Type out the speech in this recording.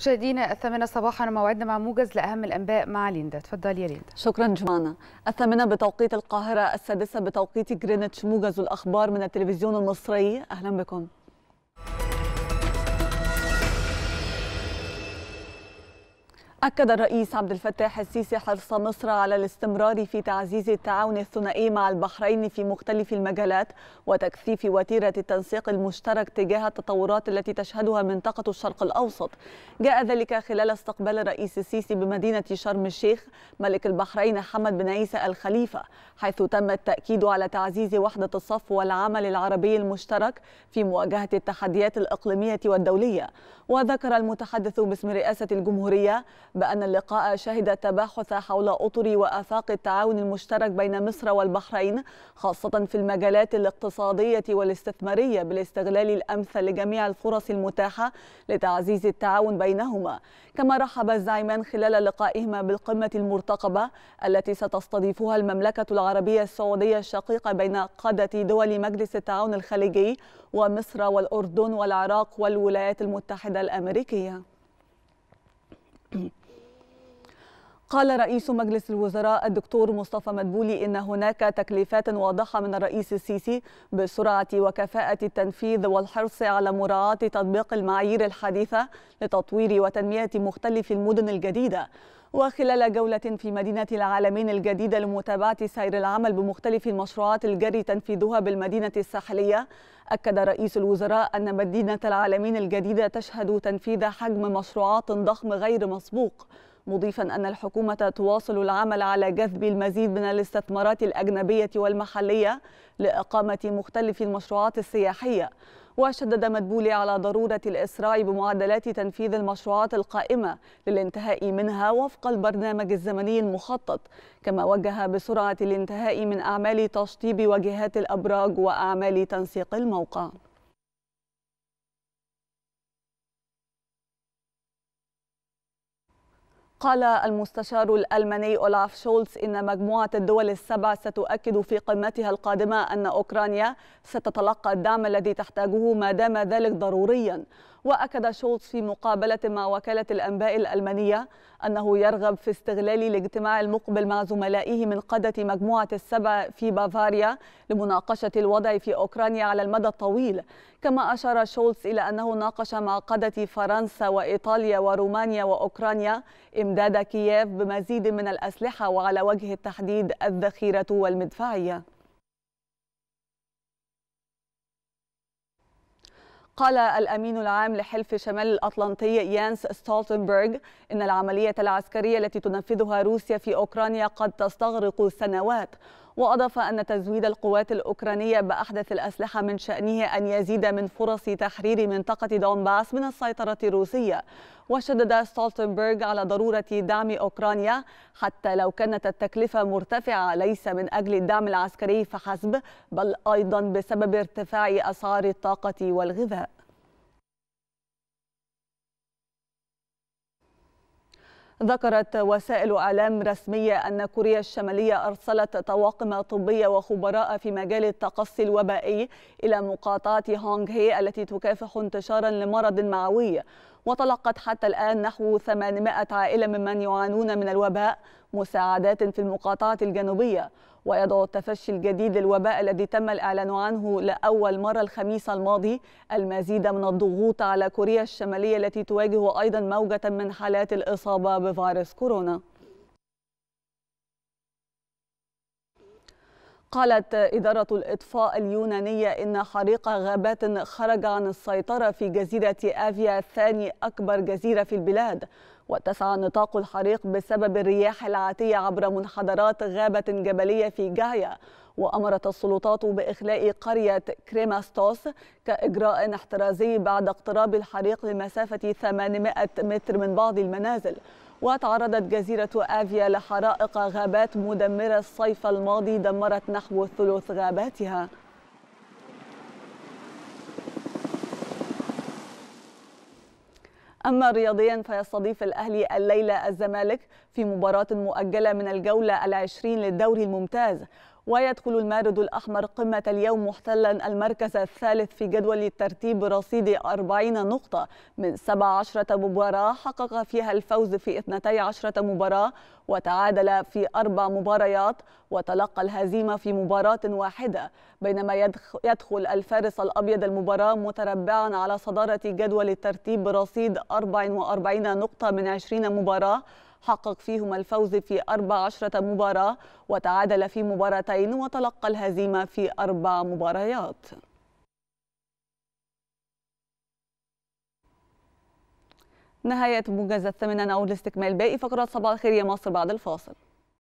مشاهدينا الثامنة صباحا موعدنا مع موجز لأهم الأنباء مع ليندا تفضل يا ليندا شكرا جمانة الثامنة بتوقيت القاهرة السادسة بتوقيت جرينتش موجز الأخبار من التلفزيون المصري أهلا بكم أكد الرئيس عبد الفتاح السيسي حرص مصر على الاستمرار في تعزيز التعاون الثنائي مع البحرين في مختلف المجالات وتكثيف وتيرة التنسيق المشترك تجاه التطورات التي تشهدها منطقة الشرق الأوسط جاء ذلك خلال استقبال الرئيس السيسي بمدينة شرم الشيخ ملك البحرين حمد بن عيسى الخليفة حيث تم التأكيد على تعزيز وحدة الصف والعمل العربي المشترك في مواجهة التحديات الإقليمية والدولية وذكر المتحدث باسم رئاسة الجمهورية بأن اللقاء شهد تباحث حول أطر وآفاق التعاون المشترك بين مصر والبحرين خاصة في المجالات الاقتصادية والاستثمارية بالاستغلال الأمثل لجميع الفرص المتاحة لتعزيز التعاون بينهما كما رحب الزعيمان خلال لقائهما بالقمة المرتقبة التي ستستضيفها المملكة العربية السعودية الشقيقة بين قادة دول مجلس التعاون الخليجي ومصر والأردن والعراق والولايات المتحدة الأمريكية. قال رئيس مجلس الوزراء الدكتور مصطفى مدبولي ان هناك تكليفات واضحه من الرئيس السيسي بسرعه وكفاءه التنفيذ والحرص على مراعاه تطبيق المعايير الحديثه لتطوير وتنميه مختلف المدن الجديده وخلال جولة في مدينة العالمين الجديدة لمتابعة سير العمل بمختلف المشروعات الجري تنفيذها بالمدينة الساحلية أكد رئيس الوزراء أن مدينة العالمين الجديدة تشهد تنفيذ حجم مشروعات ضخم غير مسبوق مضيفا أن الحكومة تواصل العمل على جذب المزيد من الاستثمارات الأجنبية والمحلية لإقامة مختلف المشروعات السياحية وشدد مدبولي على ضرورة الإسراع بمعدلات تنفيذ المشروعات القائمة للانتهاء منها وفق البرنامج الزمني المخطط كما وجه بسرعة الانتهاء من أعمال تشطيب واجهات الأبراج وأعمال تنسيق الموقع قال المستشار الألماني أولاف شولتز إن مجموعة الدول السبع ستؤكد في قمتها القادمة أن أوكرانيا ستتلقى الدعم الذي تحتاجه ما دام ذلك ضروريا وأكد شولتز في مقابلة مع وكالة الأنباء الألمانية أنه يرغب في استغلال الاجتماع المقبل مع زملائه من قادة مجموعة السبع في بافاريا لمناقشة الوضع في أوكرانيا على المدى الطويل كما أشار شولتز إلى أنه ناقش مع قادة فرنسا وإيطاليا ورومانيا وأوكرانيا إمداد كييف بمزيد من الأسلحة وعلى وجه التحديد الذخيرة والمدفعية قال الأمين العام لحلف شمال الأطلنطي يانس ستولتنبرغ إن العملية العسكرية التي تنفذها روسيا في أوكرانيا قد تستغرق سنوات وأضاف أن تزويد القوات الأوكرانية بأحدث الأسلحة من شأنه أن يزيد من فرص تحرير منطقة دونباس من السيطرة الروسية وشدد ستولتنبرغ على ضرورة دعم أوكرانيا حتى لو كانت التكلفة مرتفعة ليس من أجل الدعم العسكري فحسب بل أيضا بسبب ارتفاع أسعار الطاقة والغذاء ذكرت وسائل أعلام رسمية أن كوريا الشمالية أرسلت طواقم طبية وخبراء في مجال التقصي الوبائي إلى مقاطعة هونغ هي التي تكافح انتشارا لمرض معوي وتلقت حتى الآن نحو 800 عائلة ممن يعانون من الوباء مساعدات في المقاطعة الجنوبية ويدعو التفشي الجديد للوباء الذي تم الإعلان عنه لأول مرة الخميس الماضي المزيد من الضغوط على كوريا الشمالية التي تواجه أيضا موجة من حالات الإصابة بفيروس كورونا قالت إدارة الإطفاء اليونانية إن حريق غابات خرج عن السيطرة في جزيرة آفيا ثاني أكبر جزيرة في البلاد واتسع نطاق الحريق بسبب الرياح العاتية عبر منحدرات غابة جبلية في جايا وأمرت السلطات بإخلاء قرية كريماستوس كإجراء احترازي بعد اقتراب الحريق لمسافة 800 متر من بعض المنازل وتعرضت جزيرة آفيا لحرائق غابات مدمرة الصيف الماضي دمرت نحو ثلث غاباتها أما رياضيا فيستضيف الأهلي الليلة الزمالك في مباراة مؤجلة من الجولة العشرين للدوري الممتاز ويدخل المارد الأحمر قمة اليوم محتلا المركز الثالث في جدول الترتيب برصيد 40 نقطة من 17 مباراة حقق فيها الفوز في 12 مباراة وتعادل في أربع مباريات وتلقى الهزيمة في مباراة واحدة بينما يدخل الفارس الأبيض المباراة متربعا على صدارة جدول الترتيب برصيد 44 نقطة من 20 مباراة حقق فيهما الفوز في 14 مباراة وتعادل في مباراتين وتلقى الهزيمة في أربع مباريات نهاية موجز الثمن نعود لاستكمال باقي فقرات صباح الخير يا مصر بعد الفاصل